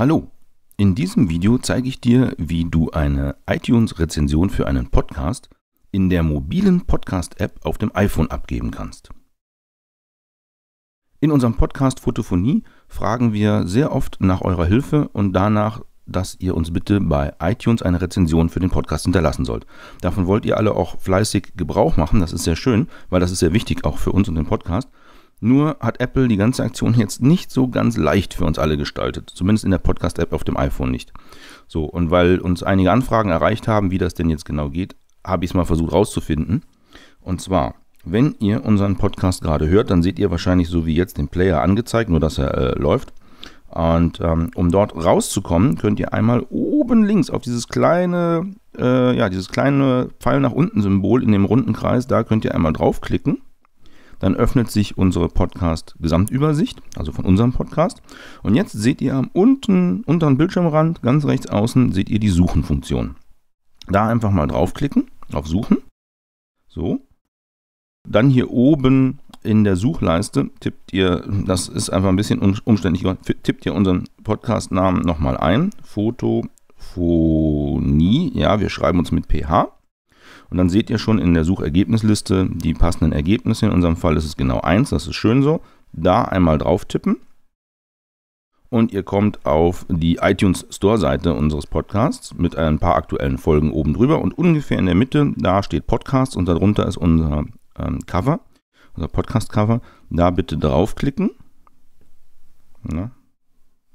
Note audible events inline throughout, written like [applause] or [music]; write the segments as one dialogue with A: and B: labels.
A: Hallo, in diesem Video zeige ich dir, wie du eine iTunes-Rezension für einen Podcast in der mobilen Podcast-App auf dem iPhone abgeben kannst. In unserem Podcast Photophonie fragen wir sehr oft nach eurer Hilfe und danach, dass ihr uns bitte bei iTunes eine Rezension für den Podcast hinterlassen sollt. Davon wollt ihr alle auch fleißig Gebrauch machen, das ist sehr schön, weil das ist sehr wichtig auch für uns und den Podcast. Nur hat Apple die ganze Aktion jetzt nicht so ganz leicht für uns alle gestaltet. Zumindest in der Podcast-App auf dem iPhone nicht. So, und weil uns einige Anfragen erreicht haben, wie das denn jetzt genau geht, habe ich es mal versucht rauszufinden. Und zwar, wenn ihr unseren Podcast gerade hört, dann seht ihr wahrscheinlich so wie jetzt den Player angezeigt, nur dass er äh, läuft. Und ähm, um dort rauszukommen, könnt ihr einmal oben links auf dieses kleine, äh, ja, dieses kleine Pfeil nach unten Symbol in dem runden Kreis, da könnt ihr einmal draufklicken dann öffnet sich unsere Podcast-Gesamtübersicht, also von unserem Podcast. Und jetzt seht ihr am unten, unteren Bildschirmrand, ganz rechts außen, seht ihr die Suchen-Funktion. Da einfach mal draufklicken, auf Suchen. So. Dann hier oben in der Suchleiste tippt ihr, das ist einfach ein bisschen umständlich, tippt ihr unseren Podcast-Namen nochmal ein. Foto, Phonie, ja, wir schreiben uns mit PH. Und dann seht ihr schon in der Suchergebnisliste die passenden Ergebnisse. In unserem Fall ist es genau eins, das ist schön so. Da einmal drauf tippen und ihr kommt auf die iTunes Store Seite unseres Podcasts mit ein paar aktuellen Folgen oben drüber und ungefähr in der Mitte, da steht Podcast und darunter ist unser ähm, Cover, unser Podcast Cover. Da bitte draufklicken. Ja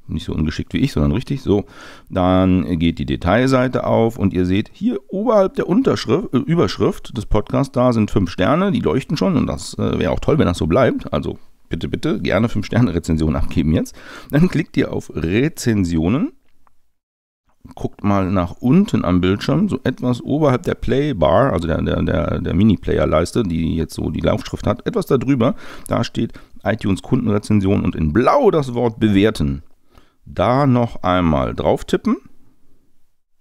A: nicht so ungeschickt wie ich, sondern richtig so. Dann geht die Detailseite auf und ihr seht hier oberhalb der Unterschrift, äh, Überschrift des Podcasts, da sind fünf Sterne, die leuchten schon und das äh, wäre auch toll, wenn das so bleibt. Also bitte, bitte gerne fünf Sterne Rezension [laughs] abgeben jetzt. Dann klickt ihr auf Rezensionen. Guckt mal nach unten am Bildschirm, so etwas oberhalb der Playbar, also der, der, der, der Mini-Player-Leiste, die jetzt so die Laufschrift hat, etwas darüber, da steht iTunes Kundenrezension und in blau das Wort bewerten da noch einmal drauf tippen.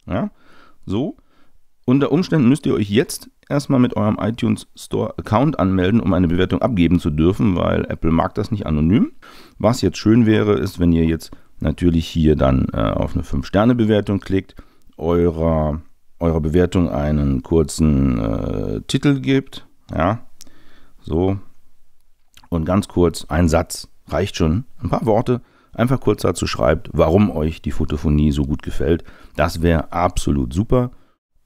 A: Ja, so. Unter Umständen müsst ihr euch jetzt erstmal mit eurem iTunes Store Account anmelden, um eine Bewertung abgeben zu dürfen, weil Apple mag das nicht anonym. Was jetzt schön wäre, ist, wenn ihr jetzt natürlich hier dann äh, auf eine 5-Sterne-Bewertung klickt, eurer, eurer Bewertung einen kurzen äh, Titel gibt. Ja, so. Und ganz kurz, ein Satz reicht schon. Ein paar Worte einfach kurz dazu schreibt, warum euch die Fotophonie so gut gefällt. Das wäre absolut super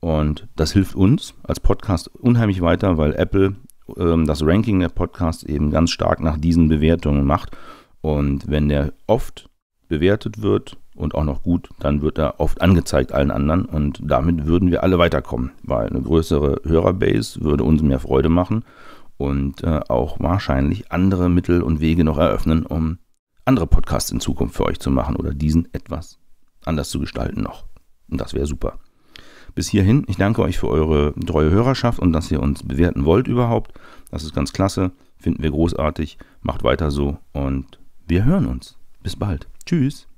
A: und das hilft uns als Podcast unheimlich weiter, weil Apple ähm, das Ranking der Podcasts eben ganz stark nach diesen Bewertungen macht. Und wenn der oft bewertet wird und auch noch gut, dann wird er oft angezeigt allen anderen und damit würden wir alle weiterkommen, weil eine größere Hörerbase würde uns mehr Freude machen und äh, auch wahrscheinlich andere Mittel und Wege noch eröffnen, um andere Podcasts in Zukunft für euch zu machen oder diesen etwas anders zu gestalten noch. Und das wäre super. Bis hierhin, ich danke euch für eure treue Hörerschaft und dass ihr uns bewerten wollt überhaupt. Das ist ganz klasse, finden wir großartig. Macht weiter so und wir hören uns. Bis bald. Tschüss.